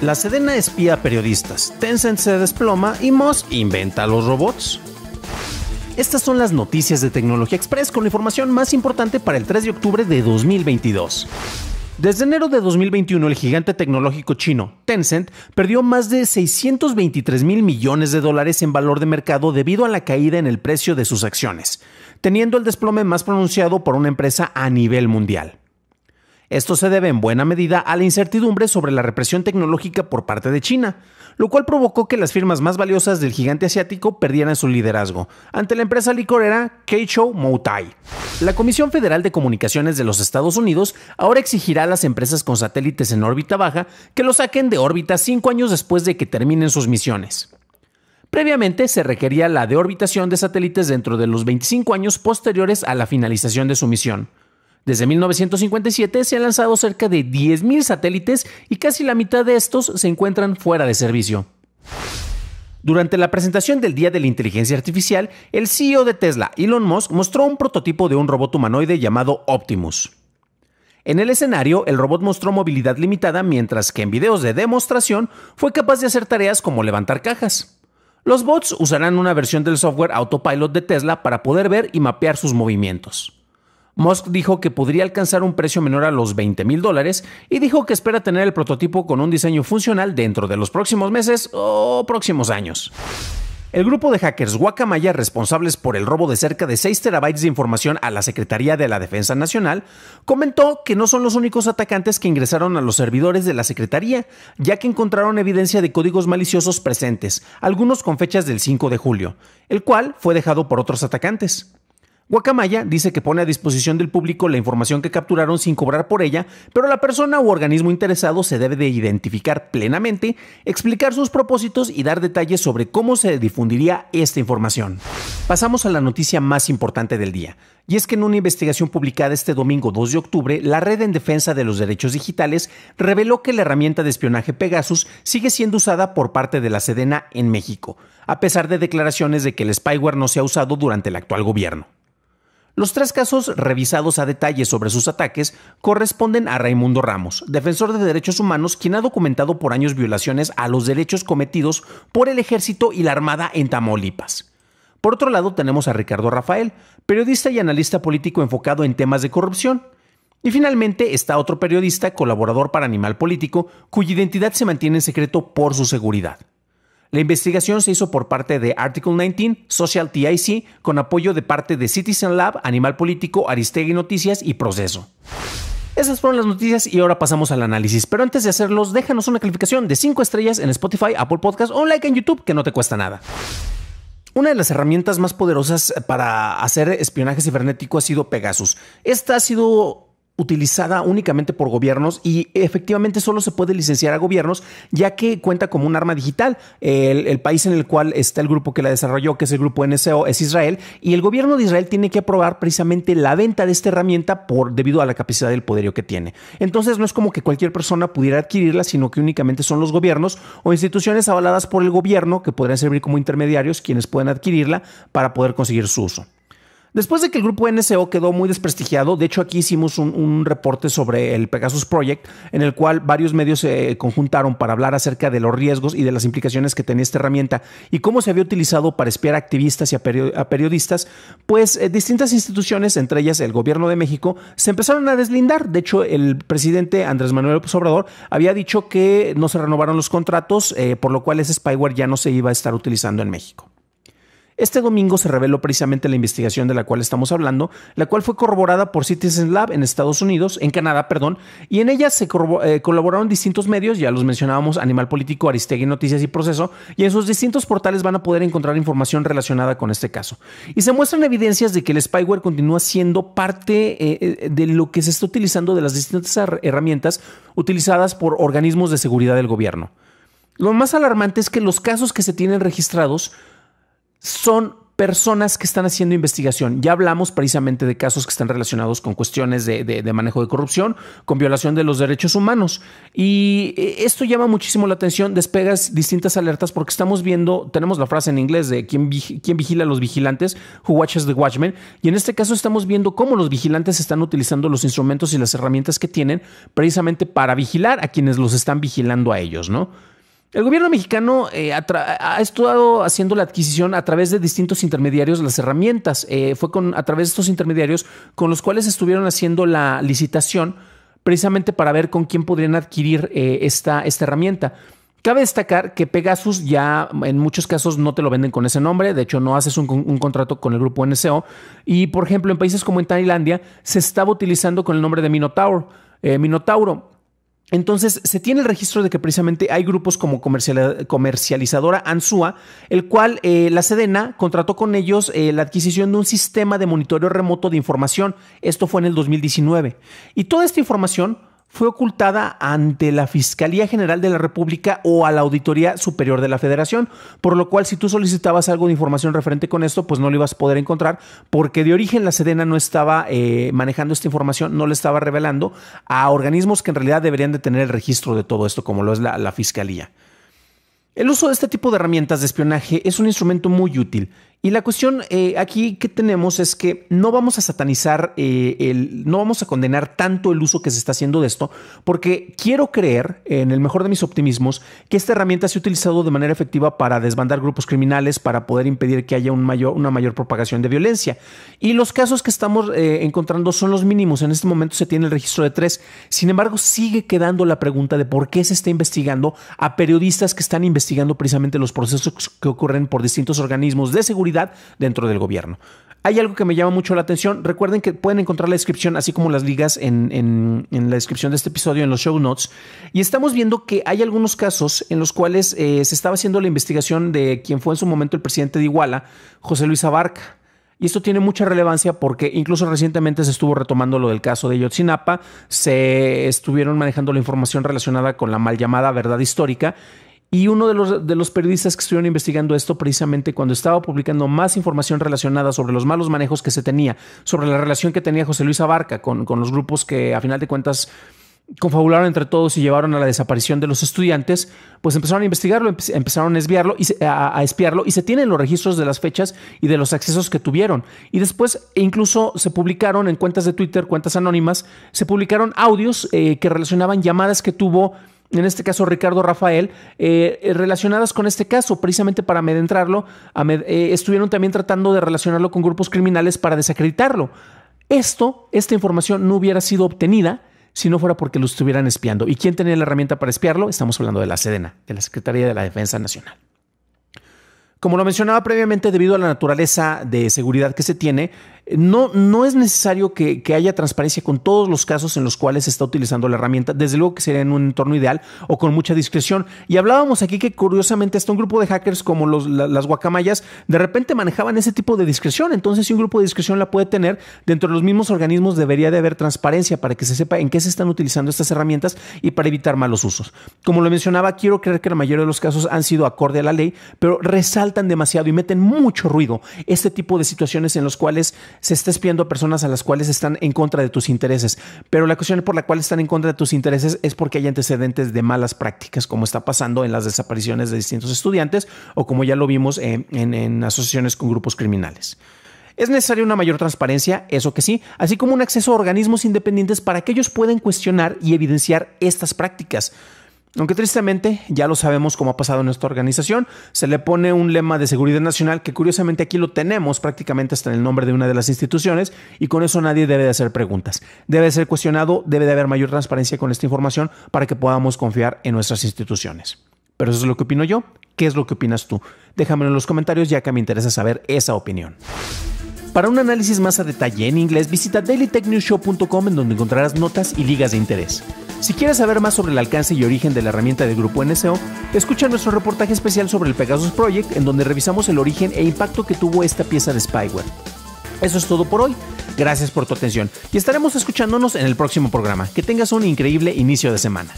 La Sedena espía a periodistas, Tencent se desploma y Moss inventa los robots. Estas son las noticias de Tecnología Express con la información más importante para el 3 de octubre de 2022. Desde enero de 2021, el gigante tecnológico chino, Tencent, perdió más de 623 mil millones de dólares en valor de mercado debido a la caída en el precio de sus acciones, teniendo el desplome más pronunciado por una empresa a nivel mundial. Esto se debe en buena medida a la incertidumbre sobre la represión tecnológica por parte de China, lo cual provocó que las firmas más valiosas del gigante asiático perdieran su liderazgo ante la empresa licorera Keisho Moutai. La Comisión Federal de Comunicaciones de los Estados Unidos ahora exigirá a las empresas con satélites en órbita baja que lo saquen de órbita cinco años después de que terminen sus misiones. Previamente se requería la deorbitación de satélites dentro de los 25 años posteriores a la finalización de su misión. Desde 1957 se han lanzado cerca de 10.000 satélites y casi la mitad de estos se encuentran fuera de servicio. Durante la presentación del Día de la Inteligencia Artificial, el CEO de Tesla, Elon Musk, mostró un prototipo de un robot humanoide llamado Optimus. En el escenario, el robot mostró movilidad limitada mientras que en videos de demostración fue capaz de hacer tareas como levantar cajas. Los bots usarán una versión del software Autopilot de Tesla para poder ver y mapear sus movimientos. Musk dijo que podría alcanzar un precio menor a los 20 mil dólares y dijo que espera tener el prototipo con un diseño funcional dentro de los próximos meses o próximos años. El grupo de hackers Guacamaya, responsables por el robo de cerca de 6 terabytes de información a la Secretaría de la Defensa Nacional, comentó que no son los únicos atacantes que ingresaron a los servidores de la Secretaría, ya que encontraron evidencia de códigos maliciosos presentes, algunos con fechas del 5 de julio, el cual fue dejado por otros atacantes. Guacamaya dice que pone a disposición del público la información que capturaron sin cobrar por ella, pero la persona u organismo interesado se debe de identificar plenamente, explicar sus propósitos y dar detalles sobre cómo se difundiría esta información. Pasamos a la noticia más importante del día, y es que en una investigación publicada este domingo 2 de octubre, la Red en Defensa de los Derechos Digitales reveló que la herramienta de espionaje Pegasus sigue siendo usada por parte de la Sedena en México, a pesar de declaraciones de que el spyware no se ha usado durante el actual gobierno. Los tres casos revisados a detalle sobre sus ataques corresponden a Raimundo Ramos, defensor de derechos humanos, quien ha documentado por años violaciones a los derechos cometidos por el ejército y la armada en Tamaulipas. Por otro lado tenemos a Ricardo Rafael, periodista y analista político enfocado en temas de corrupción. Y finalmente está otro periodista, colaborador para Animal Político, cuya identidad se mantiene en secreto por su seguridad. La investigación se hizo por parte de Article 19, Social TIC, con apoyo de parte de Citizen Lab, Animal Político, Aristegui Noticias y Proceso. Esas fueron las noticias y ahora pasamos al análisis. Pero antes de hacerlos, déjanos una calificación de 5 estrellas en Spotify, Apple Podcasts o un like en YouTube que no te cuesta nada. Una de las herramientas más poderosas para hacer espionaje cibernético ha sido Pegasus. Esta ha sido utilizada únicamente por gobiernos y efectivamente solo se puede licenciar a gobiernos ya que cuenta como un arma digital. El, país en el cual está el grupo que la desarrolló, que es el grupo NCO, es Israel y el gobierno de Israel tiene que aprobar precisamente la venta de esta herramienta por, debido a la capacidad del poderío que tiene. Entonces no es como que cualquier persona pudiera adquirirla, sino que únicamente son los gobiernos o instituciones avaladas por el gobierno que podrían servir como intermediarios quienes pueden adquirirla para poder conseguir su uso. Después de que el grupo NSO quedó muy desprestigiado, de hecho aquí hicimos un, reporte sobre el Pegasus Project, en el cual varios medios se conjuntaron para hablar acerca de los riesgos y de las implicaciones que tenía esta herramienta y cómo se había utilizado para espiar a activistas y a, periodistas, pues eh, distintas instituciones, entre ellas el gobierno de México, se empezaron a deslindar. De hecho, el presidente Andrés Manuel López Obrador había dicho que no se renovaron los contratos, eh, por lo cual ese spyware ya no se iba a estar utilizando en México. Este domingo se reveló precisamente la investigación de la cual estamos hablando, la cual fue corroborada por Citizen Lab en Estados Unidos, en Canadá, perdón, y en ella se eh, colaboraron distintos medios, ya los mencionábamos, Animal Político, Aristegui Noticias y Proceso, y en sus distintos portales van a poder encontrar información relacionada con este caso. Y se muestran evidencias de que el spyware continúa siendo parte eh, eh, de lo que se está utilizando de las distintas herramientas utilizadas por organismos de seguridad del gobierno. Lo más alarmante es que los casos que se tienen registrados son personas que están haciendo investigación. Ya hablamos precisamente de casos que están relacionados con cuestiones de, manejo de corrupción, con violación de los derechos humanos. Y eh, esto llama muchísimo la atención, despegas distintas alertas porque estamos viendo, tenemos la frase en inglés de quién, quién vigila a los vigilantes, who watches the watchmen, y en este caso estamos viendo cómo los vigilantes están utilizando los instrumentos y las herramientas que tienen precisamente para vigilar a quienes los están vigilando a ellos, ¿no? El gobierno mexicano eh, ha estado haciendo la adquisición a través de distintos intermediarios las herramientas. Eh, fue con, a través de estos intermediarios con los cuales estuvieron haciendo la licitación precisamente para ver con quién podrían adquirir eh, esta, herramienta. Cabe destacar que Pegasus ya en muchos casos no te lo venden con ese nombre, de hecho no haces un, contrato con el grupo NSO y por ejemplo en países como en Tailandia se estaba utilizando con el nombre de Minotaur, Minotauro. Entonces se tiene el registro de que precisamente hay grupos como comercializadora Ansua, el cual eh, la Sedena contrató con ellos eh, la adquisición de un sistema de monitoreo remoto de información. Esto fue en el 2019. Y toda esta información fue ocultada ante la Fiscalía General de la República o a la Auditoría Superior de la Federación, por lo cual si tú solicitabas algo de información referente con esto, pues no lo ibas a poder encontrar, porque de origen la Sedena no estaba eh, manejando esta información, no le estaba revelando a organismos que en realidad deberían de tener el registro de todo esto, como lo es la, la Fiscalía. El uso de este tipo de herramientas de espionaje es un instrumento muy útil y la cuestión eh, aquí que tenemos es que no vamos a satanizar, eh, el, no vamos a condenar tanto el uso que se está haciendo de esto, porque quiero creer, en el mejor de mis optimismos, que esta herramienta se ha utilizado de manera efectiva para desbandar grupos criminales, para poder impedir que haya mayor, una mayor propagación de violencia. Y los casos que estamos eh, encontrando son los mínimos. En este momento se tiene el registro de tres. Sin embargo, sigue quedando la pregunta de por qué se está investigando a periodistas que están investigando precisamente los procesos que ocurren por distintos organismos de seguridad dentro del gobierno. Hay algo que me llama mucho la atención. Recuerden que pueden encontrar la descripción, así como las ligas en, la descripción de este episodio, en los show notes. Y estamos viendo que hay algunos casos en los cuales eh, se estaba haciendo la investigación de quien fue en su momento el presidente de Iguala, José Luis Abarca. Y esto tiene mucha relevancia porque incluso recientemente se estuvo retomando lo del caso de Yotzinapa, se estuvieron manejando la información relacionada con la mal llamada verdad histórica y uno de los, de los periodistas que estuvieron investigando esto precisamente cuando estaba publicando más información relacionada sobre los malos manejos que se tenía, sobre la relación que tenía José Luis Abarca con, los grupos que a final de cuentas confabularon entre todos y llevaron a la desaparición de los estudiantes, pues empezaron a investigarlo, empezaron a, y espiarlo y se tienen los registros de las fechas y de los accesos que tuvieron. Y después e incluso se publicaron en cuentas de Twitter, cuentas anónimas, se publicaron audios eh, que relacionaban llamadas que tuvo en este caso Ricardo Rafael, eh, eh, relacionadas con este caso, precisamente para amedentrarlo, eh, estuvieron también tratando de relacionarlo con grupos criminales para desacreditarlo. Esto, esta información no hubiera sido obtenida si no fuera porque lo estuvieran espiando. ¿Y quién tenía la herramienta para espiarlo? Estamos hablando de la Sedena, de la Secretaría de la Defensa Nacional. Como lo mencionaba previamente, debido a la naturaleza de seguridad que se tiene, no, no es necesario que, haya transparencia con todos los casos en los cuales se está utilizando la herramienta, desde luego que sería en un entorno ideal o con mucha discreción. Y hablábamos aquí que curiosamente hasta un grupo de hackers como los, las guacamayas de repente manejaban ese tipo de discreción, entonces si un grupo de discreción la puede tener, dentro de los mismos organismos debería de haber transparencia para que se sepa en qué se están utilizando estas herramientas y para evitar malos usos. Como lo mencionaba, quiero creer que la mayoría de los casos han sido acorde a la ley, pero resalta faltan demasiado y meten mucho ruido. Este tipo de situaciones en las cuales se está espiando a personas a las cuales están en contra de tus intereses. Pero la cuestión por la cual están en contra de tus intereses es porque hay antecedentes de malas prácticas, como está pasando en las desapariciones de distintos estudiantes o como ya lo vimos en, en asociaciones con grupos criminales. Es necesaria una mayor transparencia, eso que sí, así como un acceso a organismos independientes para que ellos puedan cuestionar y evidenciar estas prácticas. Aunque tristemente ya lo sabemos cómo ha pasado en nuestra organización, se le pone un lema de seguridad nacional que curiosamente aquí lo tenemos prácticamente hasta en el nombre de una de las instituciones y con eso nadie debe de hacer preguntas. Debe de ser cuestionado, debe de haber mayor transparencia con esta información para que podamos confiar en nuestras instituciones. Pero eso es lo que opino yo. ¿Qué es lo que opinas tú? Déjamelo en los comentarios ya que me interesa saber esa opinión. Para un análisis más a detalle en inglés, visita dailytechnewshow.com en donde encontrarás notas y ligas de interés. Si quieres saber más sobre el alcance y origen de la herramienta de Grupo NSO, escucha nuestro reportaje especial sobre el Pegasus Project en donde revisamos el origen e impacto que tuvo esta pieza de spyware. Eso es todo por hoy. Gracias por tu atención y estaremos escuchándonos en el próximo programa. Que tengas un increíble inicio de semana.